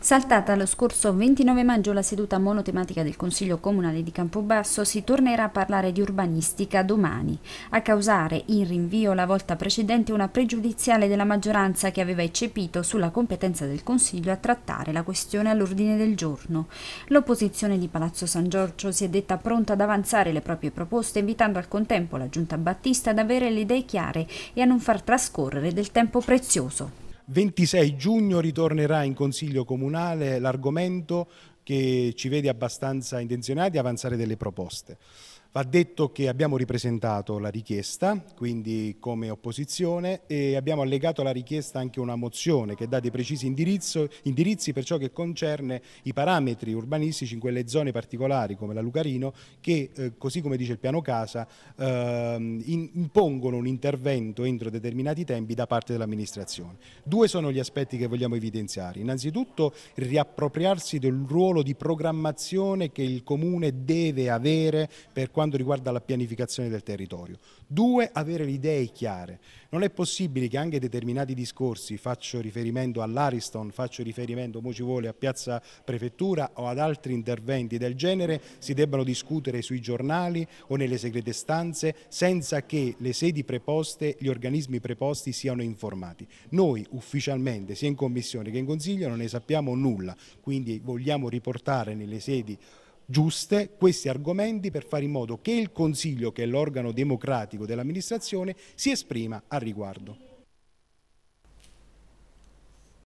Saltata lo scorso 29 maggio la seduta monotematica del Consiglio Comunale di Campobasso, si tornerà a parlare di urbanistica domani, a causare in rinvio la volta precedente una pregiudiziale della maggioranza che aveva eccepito sulla competenza del Consiglio a trattare la questione all'ordine del giorno. L'opposizione di Palazzo San Giorgio si è detta pronta ad avanzare le proprie proposte, invitando al contempo la Giunta Battista ad avere le idee chiare e a non far trascorrere del tempo prezioso. 26 giugno ritornerà in Consiglio Comunale l'argomento che ci vede abbastanza intenzionati a avanzare delle proposte. Va detto che abbiamo ripresentato la richiesta, quindi come opposizione, e abbiamo allegato alla richiesta anche una mozione che dà dei precisi indirizzi per ciò che concerne i parametri urbanistici in quelle zone particolari come la Lucarino che, eh, così come dice il piano casa, eh, in, impongono un intervento entro determinati tempi da parte dell'amministrazione. Due sono gli aspetti che vogliamo evidenziare. Innanzitutto riappropriarsi del ruolo di programmazione che il Comune deve avere per quanto quanto riguarda la pianificazione del territorio. Due, avere le idee chiare. Non è possibile che anche determinati discorsi, faccio riferimento all'Ariston, faccio riferimento, mo ci vuole, a Piazza Prefettura o ad altri interventi del genere, si debbano discutere sui giornali o nelle segrete stanze senza che le sedi preposte, gli organismi preposti siano informati. Noi ufficialmente, sia in Commissione che in Consiglio, non ne sappiamo nulla, quindi vogliamo riportare nelle sedi giuste questi argomenti per fare in modo che il Consiglio, che è l'organo democratico dell'amministrazione, si esprima al riguardo.